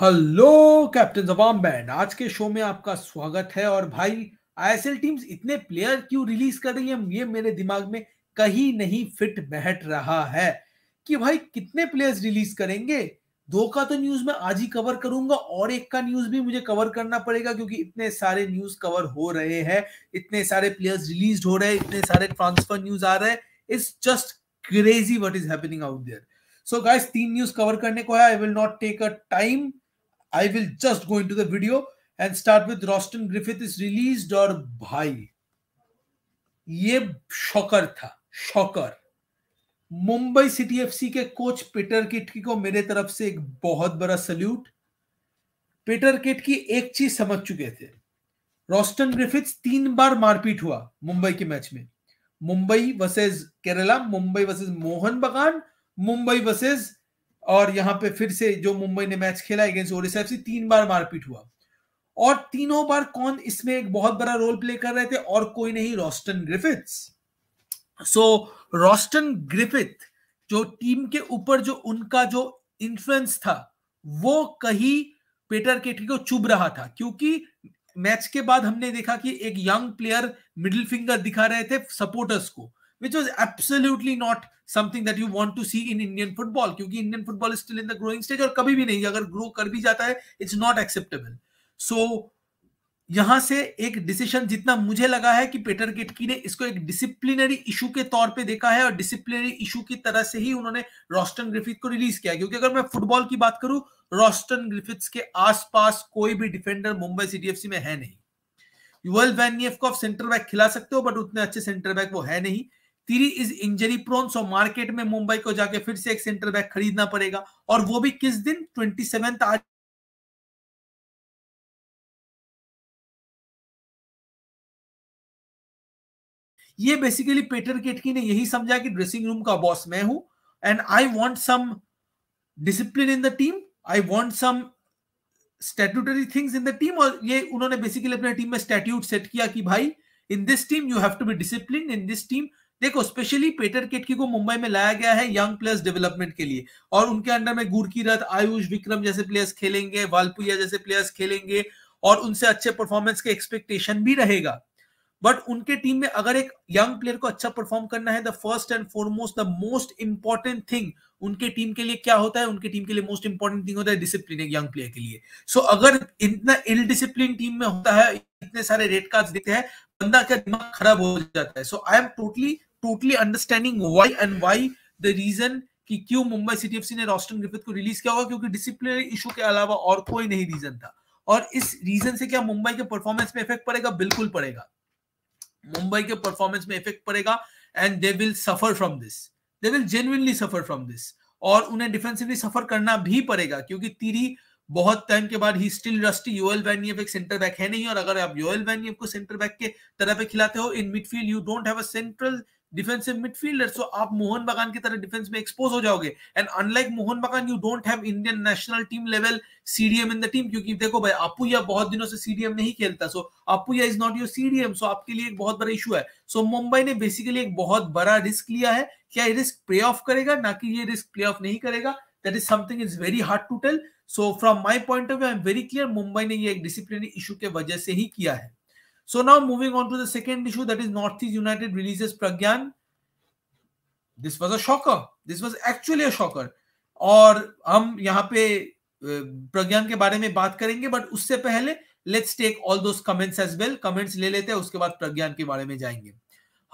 Hello captain जवाब band आज के शो में आपका स्वागत है और भाई आईएसएल टीम्स इतने प्लेयर क्यों रिलीज कर रही है ये मेरे दिमाग में कहीं नहीं फिट बैठ रहा है कि भाई कितने प्लेयर्स रिलीज करेंगे दो का तो न्यूज में आज ही कवर करूंगा और एक का न्यूज भी मुझे कवर करना पड़ेगा क्योंकि इतने सारे न्यूज कवर हो रहे हैं इतने सारे प्लेयर्स रिलीज हो रहे हैं इतने सारे ट्रांसफर न्यूज आ रहे हैं it's just crazy what is happening out there so guys तीन न्यूज कवर करने को है I will not take a time I will just go into the video and start with Roston Griffith is released और भाई ये shocker था shocker Mumbai city FC के coach Peter Kratky को मेरे तरफ से एक बहुत बड़ा सल्यूट पीटर किटकी एक चीज समझ चुके थे रोस्टन ग्रिफिथ तीन बार मारपीट हुआ मुंबई के मैच में Mumbai versus Kerala Mumbai versus Mohun Bagan Mumbai versus... और यहाँ पे फिर से जो मुंबई ने मैच खेला अगेंस्ट ओडिशा से तीन बार मारपीट हुआ और तीनों बार कौन इसमें एक बहुत बड़ा रोल प्ले कर रहे थे और कोई नहीं Rostyn Griffiths so Rostyn Griffith जो टीम के ऊपर जो उनका जो इन्फ्लुएंस था वो कहीं पेटर केटी को चुभ रहा था क्योंकि मैच के बाद हमने देखा कि एक यंग प्लेयर मिडिल फिंगर दिखा रहे थे सपोर्टर्स को which was absolutely not something that you want to see in Indian football because Indian football is still in the growing stage और कभी भी नहीं अगर grow कर भी जाता है it's not acceptable so यहां से एक डिसीजन जितना मुझे लगा है कि पीटर किटकी ने इसको एक डिसिप्लिनरी इशू के तौर पे देखा है और डिसिप्लिनरी इशू की तरह से ही उन्होंने रॉस्टन ग्रिफिथ को रिलीज किया क्योंकि अगर मैं फुटबॉल की बात करूं रॉस्टन ग्रिफिथ्स के आसपास कोई भी डिफेंडर मुंबई सीडीएफसी में है नहीं यूएल वैनियफ को आप सेंटर बैक खिला सकते हो बट उतने अच्छे सेंटर बैक वो है नहीं Tiri is injury prone so market में मुंबई को जाके फिर से एक सेंटर बैक खरीदना पड़ेगा और वो भी किस दिन ट्वेंटी सेवेंथ आज ये बेसिकली पेटर केटकी ने यही समझा कि ड्रेसिंग रूम का बॉस मैं हूं and I want some discipline in the team I want some statutory things in the team और ये उन्होंने बेसिकली अपने टीम में स्टैट्यूट सेट किया कि भाई in this team you have to be discipline in this team देखो specially Petr Kratky को मुंबई में लाया गया है यंग प्लेयर्स डेवलपमेंट के लिए और उनके अंडर में रथ आयुष विक्रम जैसे प्लेयर्स खेलेंगे वालपुया जैसे प्लेयर्स खेलेंगे और उनसे अच्छे परफॉर्मेंस के एक्सपेक्टेशन भी रहेगा बट उनके टीम में अगर एक यंग प्लेयर को अच्छा परफॉर्म करना है the first and foremost the most important thing उनके टीम के लिए क्या होता है उनके टीम के लिए मोस्ट इंपॉर्टेंट थिंग होता है डिसिप्लिन एक यंग प्लेयर के लिए सो so, अगर इतना इल डिसिप्लिन टीम में होता है इतने सारे रेड कार्ड देते हैं बंदा का दिमाग खराब हो जाता है so I am totally totally understanding why and why the reason कि क्यों मुंबई सिटी एफ ने रॉस्टन ग्रिफिथ को रिलीज किया होगा क्योंकि डिसिप्लिनरी इशू के अलावा और कोई नहीं रीजन था और इस रीजन से क्या मुंबई के परफॉर्मेंस में इफेक्ट पड़ेगा बिल्कुल पड़ेगा मुंबई के परफॉर्मेंस में इफेक्ट पड़ेगा and they will suffer from this they will genuinely suffer from this और उन्हें डिफेंसिवली सफर करना भी पड़ेगा क्योंकि तीरी बहुत टाइम के बाद ही स्टिल रस्टी यूएल वैनियव एक सेंटर बैक है नहीं और अगर आप यूएल वैनियव को सेंटर बैक के तरह पे खिलाते हो in midfield you don't have a central defensive midfielder so आप मोहन बगान की तरह डिफेंस में एक्सपोज हो जाओगे and unlike Mohun Bagan you don't have Indian national team level CDM in the team क्योंकि देखो भाई अपूया बहुत दिनों से सीडीएम नहीं खेलता so Apuia is not your CDM so आपके लिए एक बहुत बड़ा इशू है सो so, मुंबई ने बेसिकली एक बहुत बड़ा रिस्क लिया है क्या ये रिस्क प्ले ऑफ करेगा ना कि ये रिस्क प्ले ऑफ नहीं करेगा that is something is very hard to tell so from my point of view I am very clear Mumbai ने ये एक डिसिप्लिनरी इशू के वजह से ही किया है So now moving on to the second issue that is Northeast United releases Pragyan. This was a shocker. This was actually a shocker. और हम यहाँ पे प्रज्ञान के बारे में बात करेंगे बट उससे पहले let's take all those comments as well comments ले लेते हैं उसके बाद प्रज्ञान के बारे में जाएंगे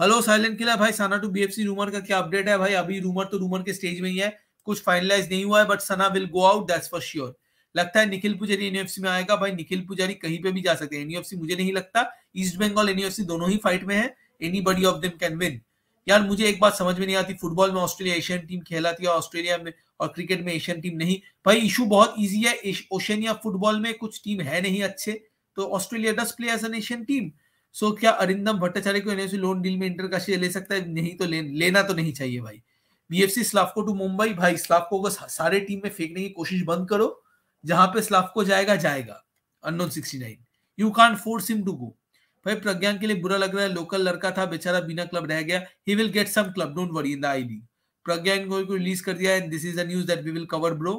हेलो साइलेंट किला भाई साना टू बीएफसी रूमर का क्या अपडेट है भाई अभी रूमर तो रूमर के स्टेज में ही है कुछ फाइनलाइज नहीं हुआ है but Sana will go out that's for sure लगता है निखिल पुजारी एनयूएफसी में आएगा भाई निखिल पुजारी कहीं पे भी जा सकते हैं एनयूएफसी मुझे नहीं लगता ईस्ट बंगाल एनयूएफसी दोनों ही फाइट में है anybody of them can win यार मुझे एक बात समझ में नहीं आती फुटबॉल में ऑस्ट्रेलिया एशियन टीम खेलाती है ऑस्ट्रेलिया में और क्रिकेट में एशियन टीम नहीं भाई इशू बहुत ईजी है ओशनिया फुटबॉल में कुछ टीम है नहीं अच्छे तो Australia does play as an Asian team so क्या अरिंदम भट्टाचार्य को एनएफसी लोन डील में इंटर का ले सकता है नहीं तो ले, लेना तो नहीं चाहिए भाई बीएफसी स्लाफको टू मुंबई भाई स्लाफको को सारे टीम में फेंकने की कोशिश बंद करो जहां पे स्लावको जाएगा जाएगा unknown nine you can force him to go भाई प्रज्ञान के लिए बुरा लग रहा है लोकल लड़का था बेचारा बिना क्लब रह गया he will get some club don't worry in the I league Pragyan को रिलीज कर दिया and this is the news that we will cover bro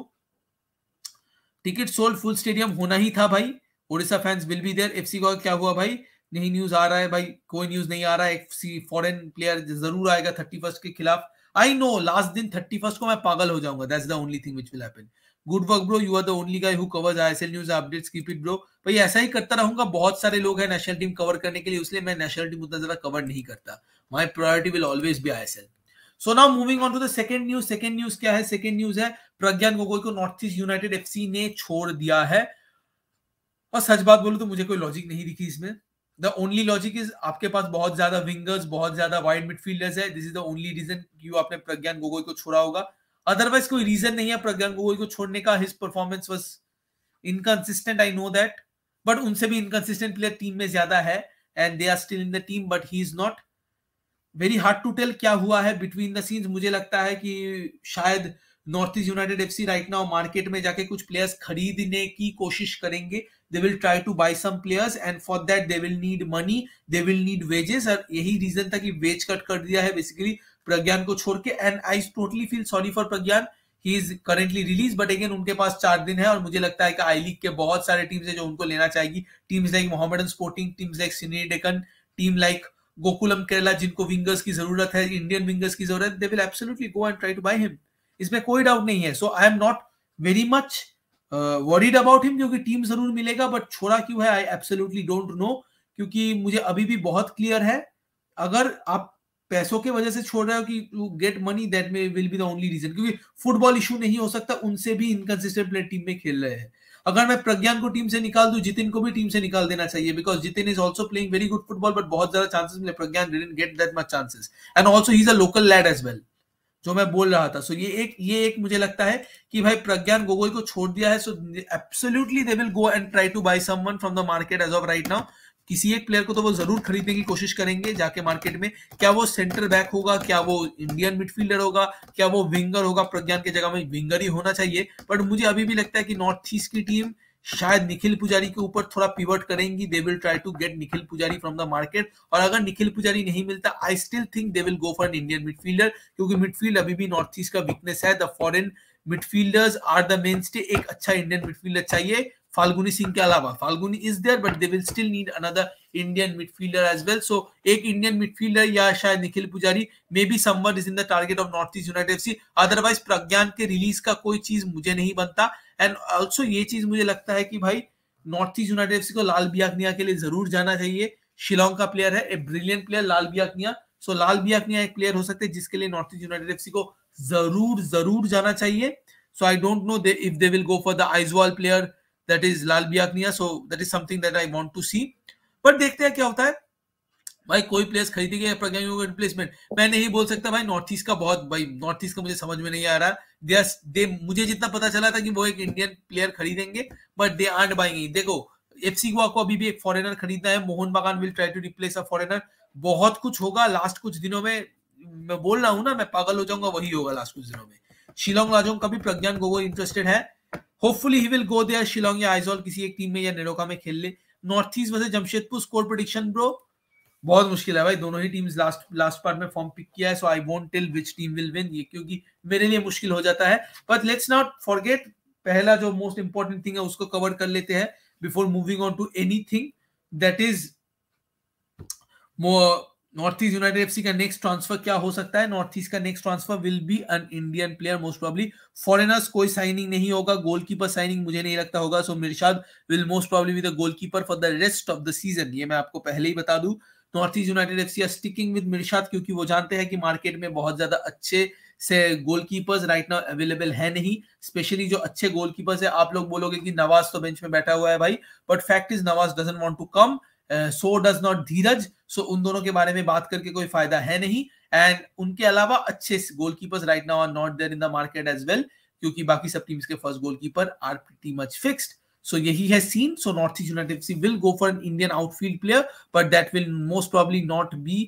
ticket sold full stadium होना ही था भाई Odisha fans will be there FC का क्या हुआ भाई नहीं न्यूज आ रहा है भाई कोई न्यूज नहीं आ रहा है एफसी फॉरेन प्लेयर जरूर आएगा थर्टी फर्स्ट के खिलाफ आई नो लास्ट दिन थर्टी फर्स्ट को मैं पागल हो जाऊंगा that's the only thing which will happen good work bro you are the only guy who covers ISL news updates keep it bro भाई ऐसा ही करता रहूंगा बहुत सारे लोग हैं नेशनल टीम कवर करने के लिए इसलिए मैं नेशनल टीम उतना ज्यादा कवर नहीं करता my priority will always be ISL so now moving on to the second news second news क्या है सेकंड न्यूज है प्रज्ञान गोगोई को नॉर्थ ईस्ट यूनाइटेड एफसी ने छोड़ दिया है और सच बात बोलूं तो मुझे कोई लॉजिक नहीं दिखी इसमें द ओनली लॉजिक इज आपके पास बहुत ज्यादा विंगर्स बहुत ज्यादा वाइड मिडफील्डर्स है this is the only reason you आपने प्रज्ञान गोगोई को छोड़ा होगा अदरवाइज कोई रीजन नहीं है प्रज्ञान गोगोई को छोड़ने का his performance was inconsistent I know that but उनसे भी इनकन्सिस्टेंट प्लेयर टीम में ज्यादा है and they are still in the team but he is not very hard to tell क्या हुआ है बिटवीन द सीन्स मुझे लगता है कि शायद north east united F C right now market में जाके कुछ प्लेयर्स खरीदने की कोशिश करेंगे they will try to buy some players and for that they will need money they will need wages और यही रीजन था कि वेज कट कर दिया है बेसिकली प्रज्ञान को छोड़ के and I totally feel sorry for Pragyan he is currently release but again उनके पास चार दिन है और मुझे लगता है कि आई लीग के बहुत सारे टीम्स है जो उनको लेना चाहेगी teams like Mohammad sporting teams like senior Deccan team like Gokulam Kerala जिनको विंगर्स की जरूरत है इंडियन विंगर्स की जरूरत they will absolutely go and try to buy him इसमें कोई डाउट नहीं है so I am not very much worried about him क्योंकि टीम जरूर मिलेगा बट छोड़ा क्यों है आई एब्सोल्युटली डोंट नो क्योंकि मुझे अभी भी बहुत क्लियर है अगर आप पैसों के वजह से छोड़ रहा हो कि to get money that may will be the only reason क्योंकि फुटबॉल इशू नहीं हो सकता उनसे भी इनकन्सिस्टेंट प्लेयर टीम में खेल रहे हैं अगर मैं प्रज्ञान को टीम से निकाल दू जितिन को भी टीम से निकाल देना चाहिए because Jithin is also playing very good football but बहुत ज्यादा चांसेस मिले Pragyan didn't get that much chances and also he is a local lad as well जो मैं बोल रहा था सो so, ये एक ये एक मुझे लगता है कि भाई प्रज्ञान गोगोई को छोड़ दिया है so absolutely they will go and try to buy someone from the market as of right now किसी एक प्लेयर को तो वो जरूर खरीदने की कोशिश करेंगे जाके मार्केट में क्या वो सेंटर बैक होगा क्या वो इंडियन मिडफील्डर होगा क्या वो विंगर होगा प्रज्ञान के जगह में विंगर ही होना चाहिए बट मुझे अभी भी लगता है कि नॉर्थ ईस्ट की टीम शायद निखिल पुजारी के ऊपर थोड़ा पिवट करेंगी they will try to get Nikhil Poojary from the market और अगर निखिल पुजारी नहीं मिलता I still think they will go for an Indian midfielder क्योंकि मिडफील्ड अभी भी नॉर्थ ईस्ट का वीकनेस है the foreign midfielders are the mainstay एक अच्छा इंडियन मिडफील्डर चाहिए फाल्गुनी सिंह के अलावा Phalguni is there but they will still need another Indian midfielder as well so एक इंडियन मिडफील्डर या शायद Nikhil Poojary maybe someone is in the target of north east united C otherwise Pragyan के release का कोई चीज मुझे नहीं बनता एंड ऑल्सो ये चीज मुझे लगता है कि भाई नॉर्थ ईस्ट यूनाइटेड सी को लाल बियाकनिया के लिए जरूर जाना चाहिए शिलोंग का प्लेयर है ए ब्रिलियंट प्लेयर लाल बियाकनिया सो लाल बियाकनिया एक प्लेयर हो सकते हैं जिसके लिए नॉर्थ ईस्ट यूनाइटेड सी को जरूर जरूर जाना चाहिए so I don't know if they will go for the Aizawl player that is Lal Biaknia so that is something that I want to see but देखते हैं क्या होता है भाई कोई प्लेस खरीदेगा रिप्लेसमेंट मैं नहीं बोल सकता भाई नॉर्थ ईस्ट का बहुत भाई नॉर्थ ईस्ट का मुझे समझ में नहीं आ रहा दे दे मुझे जितना पता चला था कि वो एक इंडियन प्लेयर खरीदेंगे बट दे आंट बाइंग देखो एफसी गोवा को अभी भी एक फॉरेनर खरीदना है Mohun Bagan will try to replace a foreigner बहुत कुछ होगा लास्ट कुछ दिनों में मैं बोल रहा हूँ ना मैं पागल हो जाऊंगा वही होगा लास्ट कुछ दिनों में शिलोंग राजोंग का भी प्रज्ञान गोगोई इंटरेस्टेड है hopefully he will go there Shillong या आइजोल किसी एक टीम में या नेरोका में खेल ले नॉर्थ ईस्ट में जमशेदपुर स्कोर प्रोडिक्शन ब्रो बहुत मुश्किल है भाई दोनों ही टीम्स लास्ट लास्ट पार्ट में फॉर्म पिक किया है so I won't tell which team will win ये क्योंकि मेरे लिए मुश्किल हो जाता है बट लेट्स नॉट फॉरगेट पहला जो मोस्ट इंपोर्टेंट थिंग है उसको कवर कर लेते हैं before moving on to anything that is north east united FC का नेक्स्ट ट्रांसफर क्या हो सकता है नॉर्थ ईस्ट का next transfer will be an Indian player most probably foreigners कोई साइनिंग नहीं होगा गोलकीपर साइनिंग मुझे नहीं लगता होगा so Mirshad will most probably be the goalkeeper for the rest of the season ये मैं आपको पहले ही बता दू north east united F C are sticking with Mirshad क्योंकि वो जानते हैं कि मार्केट में बहुत ज्यादा अच्छे से goalkeepers right now available है नहीं स्पेशली जो अच्छे गोल कीपर्स है आप लोग बोलोगे कि नवाज तो बेंच में बैठा हुआ है भाई but fact is Nawaz doesn't want to come so does not Dheeraj सो उन दोनों के बारे में बात करके कोई फायदा है नहीं एंड उनके अलावा अच्छे goalkeepers right now are not there in the market as well क्योंकि बाकी सब टीम्स के first goalkeeper are pretty much fixed so यही है scene so north east united C will go for an Indian outfield player but that will most probably not be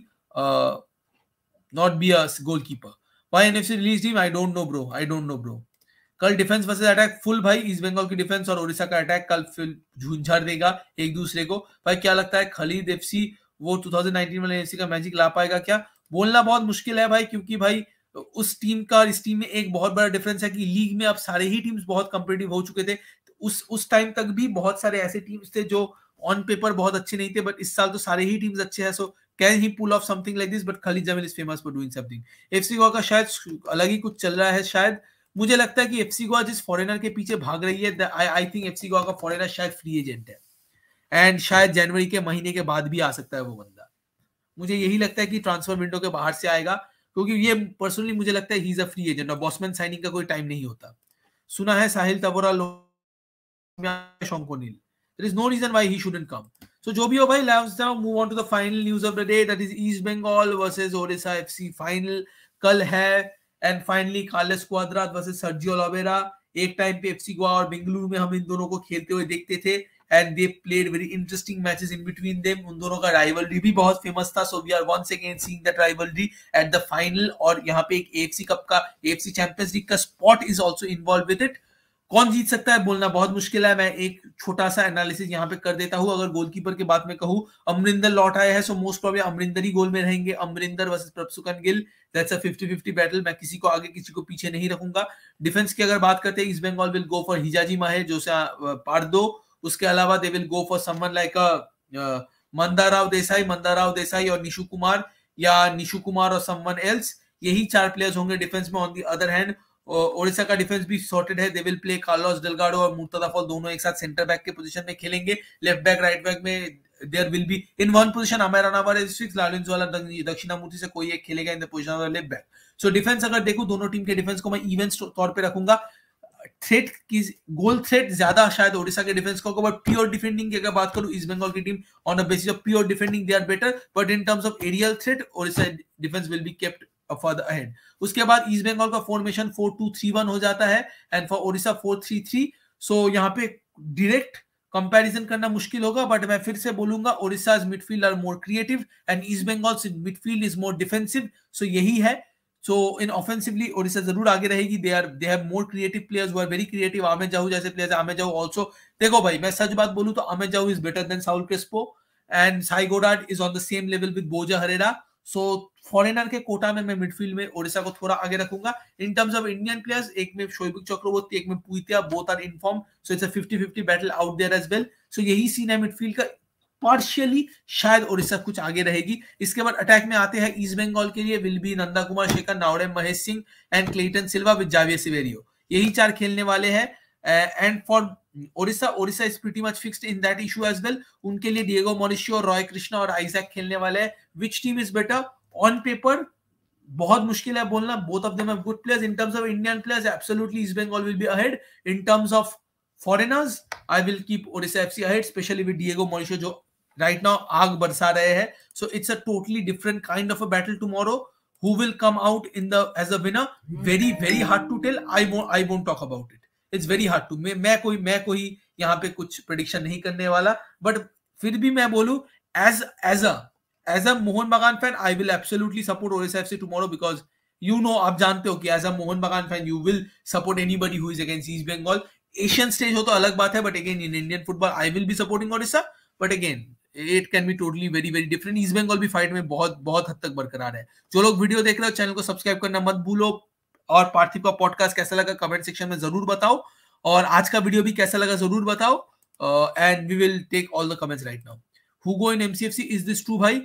not be a goalkeeper Why NFC released him? I don't know bro I don't know bro कल defence versus attack full भाई ईस्ट बंगाल की defence और ओडिशा का attack कल फिर झुंझार देगा एक दूसरे को भाई क्या लगता है खलीद एफ सी वो 2019 वाले एफसी का मैजिक ला पाएगा क्या बोलना बहुत मुश्किल है भाई क्योंकि भाई उस टीम का और इस टीम में एक बहुत बड़ा डिफरेंस है कि लीग में अब सारे ही टीम्स बहुत कॉम्पिटेटिव हो चुके थे उस उस टाइम तक भी बहुत सारे ऐसे टीम्स थे जो ऑन पेपर बहुत अच्छे नहीं थे बट इस साल तो सारे ही टीम्स अच्छे हैं so can he pull off something like this but Khalid Jamil is famous for doing something FC Goa का शायद अलग ही कुछ चल रहा है शायद मुझे लगता है कि एफसी गोवा जिस फॉरेनर के पीछे भाग रही है I I think FC Goa का फॉरेनर शायद फ्री एजेंट है एंड शायद जनवरी के महीने के बाद भी आ सकता है वो बंदा मुझे यही लगता है कि ट्रांसफर विंडो के बाहर से आएगा क्योंकि ये पर्सनली मुझे लगता है he is a free agent और बॉसमैन साइनिंग का कोई टाइम नहीं होता सुना है साहिल तबोरा शोंकोनिल there is no reason why he shouldn't come so जो भी हो भाई let's now move on to the final news of the day that is East Bengal versus Odisha FC final कल है and finally Carles Cuadrat versus Sergio Lobera एक time पे FC Goa और बेंगलुरु में हम इन दोनों को खेलते हुए देखते थे and they played very interesting matches in between them उन दोनों का राइवलरी भी बहुत फेमस था so we are once again seeing that rivalry at the final और यहाँ पे एक एफसी कप का एफसी चैंपियंस लीग का spot is also involve with it कौन जीत सकता है बोलना बहुत मुश्किल है मैं एक छोटा सा एनालिसिस यहाँ पे कर देता हूं अगर गोलकीपर के बात में कहूं अमरिंदर लौट आया है सो मोस्ट प्रॉब्लम अमरिंदर ही गोल में रहेंगे Amarinder versus Prabhsukhan Gill that's a 50 50 battle मैं किसी को आगे किसी को पीछे नहीं रखूंगा डिफेंस की अगर बात करते हैं east Bengal will go for हिजाजी माहे जो पार्दो उसके अलावा दे will go for someone like अ मंदाराव देसाई मंदाराव देसाई और निशु कुमार या निशु कुमार और समवन एल्स यही चार प्लेयर्स होंगे डिफेंस में on the other hand Odisha का डिफेंस भी सॉर्टेड है they will play Carlos Delgado और मुर्तदा फॉल दोनों एक साथ सेंटर बैक के पोजीशन में खेलेंगे लेफ्ट बैक राइट बैक में there will be in one position Amey अनावर दक्षिणा दक्षिणामूर्ति से कोई एक खेलेगा in the position of left back so defence अगर देखो दोनों टीम के डिफेंस को मैं इवन तौर पे रखूंगा थ्रेट की गोल थ्रेट ज्यादा शायद ओडिशा के डिफेंस को बट प्योर डिफेंडिंग की अगर बात करूं ईस्ट बंगाल की team on the basis of pure defending they are better but in terms of aerial threat Odisha defence will be kept further uh, ahead उसके बाद ईस्ट बंगाल का formation four two three one हो जाता है and for Odisha four three three so यहाँ पे direct comparison करना मुश्किल होगा बट मैं फिर से बोलूंगा Odisha midfield are more creative and East Bengal midfield is more defensive so यही है सो इन ऑफेंसिवली ओडिशा जरूर आगे रहेगी they are they have more creative players were very creative Ahmed Jahouh जैसे प्लेयर्स आमिर जाहू आल्सो देखो भाई मैं सच बात बोलूं तो Ahmed Jahouh is better than Saul Crespo and Cy Goddard is on the same level with Borja Herrera so foreigner के quota में मैं मिडफील्ड में ओडिशा को थोड़ा आगे रखूंगा in terms of Indian players एक में शोभिक चक्रवर्ती एक में Puitea both are in form so it's a 50 50 battle out there as well so यही सीन है मिडफील्ड का पार्शियली शायद ओडिशा कुछ आगे रहेगी इसके बाद अटैक में आते हैं ईस्ट बंगाल के लिए विल बी नंदा कुमार शेखर नावड़े Mahesh Singh and Cleiton Silva with Javier Siverio यही चार खेलने वाले हैं and uh, for Odisha Odisha is pretty much fixed in that issue as well उनके लिए डिएगो मॉरिशियो और रॉय कृष्णा और आइजैक खेलने वाले हैं which team is better on paper बहुत मुश्किल है बोलना both of them have good players in terms of Indian players absolutely East Bengal will be ahead in terms of foreigners I will keep Odisha FC ahead especially with Diego Mauricio जो right now आग बरसा रहे हैं so it's a totally different kind of a battle tomorrow who will come out in the as a winner very very hard to tell I I won't talk about it it's very hard to मैं मैं कोई मैं कोई यहाँ पे कुछ prediction नहीं करने वाला बट फिर भी मैं बोलू as as a as a Mohun Bagan fan I will absolutely support Orissa C tomorrow because you know आप जानते हो कि as a Mohun Bagan fan you will support anybody is against East Bengal Asian stage हो तो अलग बात है but again in Indian football I will be supporting Odisha but again it can be totally very very different East Bengal भी fight में बहुत बहुत हद तक बरकरार है जो लोग वीडियो देख रहे हो चैनल को सब्सक्राइब करना मत भूलो और पार्थिव का पॉडकास्ट कैसा लगा कमेंट सेक्शन में जरूर बताओ और आज का वीडियो भी कैसा लगा जरूर बताओ and we will take all the comments right now Hugo in MCFC is this true भाई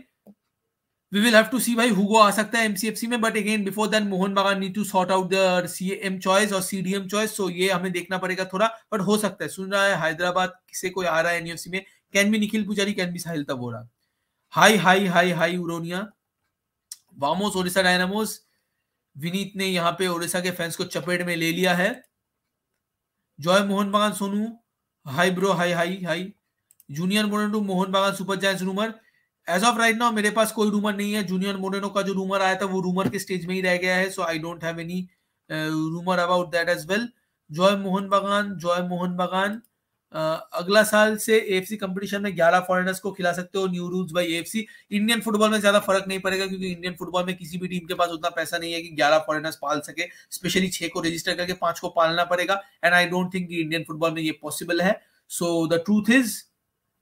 we will have to see भाई हुगो आ सकता है एमसीएफसी में but again before then Mohun Bagan need to sort out the CM choice और CDM choice so ये हमें देखना पड़ेगा थोड़ा बट हो सकता है सुन रहा है हैदराबाद से कोई आ रहा है एनएफसी में can be Nikhil Poojary can be Sahil Tavora hi hi hi hi उरोनिया वामोस ओडिशा डायनामोस विनीत ने यहाँ पे ओडिशा के फैंस को चपेट में ले लिया है Joy Mohun Bagan Sonu hi bro hi hi hi junior Moreno Mohun Bagan Super Giants rumour as of right now मेरे पास कोई रूमर नहीं है जूनियर मोरेनो का जो रूमर आया था वो रूमर के स्टेज में ही रह गया है so I don't have any rumour about that as well Joy Mohun Bagan Joy Mohan बागान अगला साल से एफ सी कॉम्पिटिशन में ग्यारह फॉरनर्स को खिला सकते हो new rules by F C Indian football में ज्यादा फर्क नहीं पड़ेगा क्योंकि इंडियन फुटबॉल में किसी भी टीम के पास उतना पैसा नहीं है कि ग्यारह फॉरनर्स पाल सके स्पेशली छह को रजिस्टर करके पांच को पालना पड़ेगा and I don't think Indian football में ये पॉसिबल है सो द ट्रूथ इज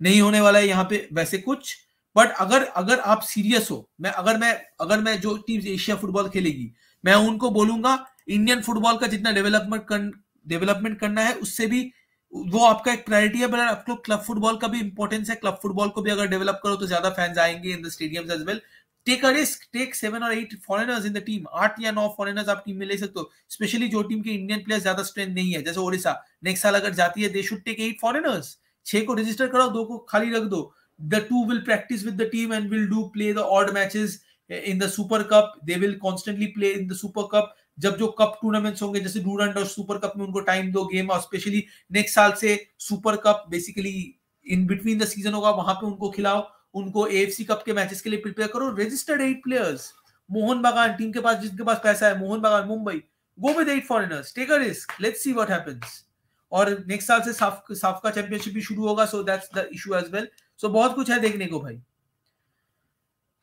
नहीं होने वाला है यहाँ पे वैसे कुछ बट अगर अगर आप सीरियस हो मैं अगर मैं अगर मैं जो टीम एशिया फुटबॉल खेलेगी मैं उनको बोलूंगा इंडियन फुटबॉल का जितना डेवलपमेंट कर, डेवलपमेंट करना है उससे भी वो आपका एक प्रायोरिटी है बट आपको क्लब फुटबॉल का भी इंपॉर्टेंस है क्लब फुटबॉल को भी अगर डेवलप करो तो ज्यादा फैंस आएंगे in the stadium as well take a risk take seven और eight foreigners in the team आठ या नौ फॉरेनर्स आप टीम में ले सकते हो स्पेशली जो टीम के इंडियन प्लेयर्स ज्यादा स्ट्रेंथ नहीं है जैसे ओडिशा नेक्स्ट साल अगर जाती है they should take eight foreigners छह को रजिस्टर करो दो को खाली रख दो the two will practice with the team and will do play the odd matches in the Super Cup they will constantly play in the Super Cup जब जो कप टूर्नामेंट्स होंगे जैसे डूरंड और सुपर कप में उनको time दो game और specially next साल से Super Cup basically in between the season होगा वहां पे उनको खिलाओ उनको एएफसी कप के मैचेस के लिए प्रिपेयर करो रजिस्टर्ड एट प्लेयर्स मोहन बागान टीम के पास जिनके पास पैसा है Mohun Bagan Mumbai go with eight foreigners take a risk let's see what happens और नेक्स्ट साल से साफ साफ का चैंपियनशिप भी शुरू होगा so that's the issue as well so बहुत कुछ है देखने को भाई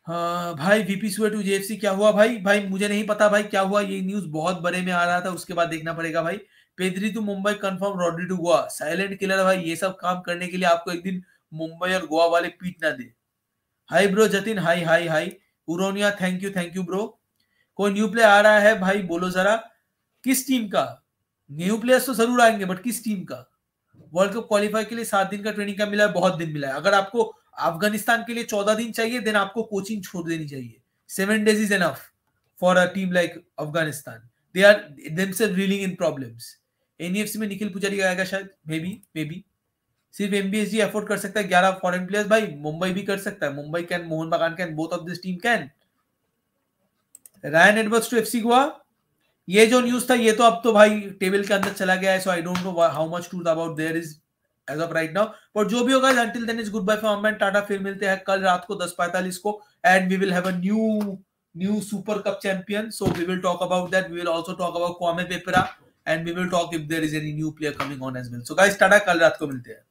हाँ, भाई वीपी सुए टू जेएफसी क्या हुआ भाई भाई मुझे नहीं पता भाई क्या हुआ ये न्यूज बहुत बड़े में आ रहा था उसके बाद देखना पड़ेगा भाई Pedri to Mumbai confirm Rodri to Goa silent killer भाई ये सब काम करने के लिए आपको एक दिन मुंबई और गोवा वाले पीट ना दे hi bro Jatin hi hi hi उरोनिया thank you thank you bro कोई न्यू प्लेयर आ रहा है भाई बोलो जरा किस टीम का न्यू प्लेयर्स तो जरूर आएंगे बट किस टीम का वर्ल्ड कप क्वालिफाई के लिए सात दिन का ट्रेनिंग का मिला है बहुत दिन मिला है अगर आपको अफगानिस्तान के लिए चौदह दिन चाहिए देन आपको कोचिंग छोड़ देनी चाहिए seven days is enough for a team like Afghanistan they are themselves reeling in problems NEFC में निखिल पुजारी आएगा शायद मे बी मे बी सिर्फ एमबीएसजी अफोर्ड कर सकता है ग्यारह फॉरन प्लेयर्स भाई मुंबई भी कर सकता है Mumbai can Mohun Bagan can both of this team can Ryan Edwards to FC Goa ये जो न्यूज था ये तो अब तो भाई टेबल के अंदर चला गया है so I don't know how much टूट about there is as of right now but जो भी होगा until then is good bye for and tata फिर मिलते हैं कल रात को दस पैंतालीस को and we will have a new new Super Cup champion so we will talk about that we will also talk about Kwame Peprah and we will talk if there is any new player coming on as well so guys tata कल रात को मिलते हैं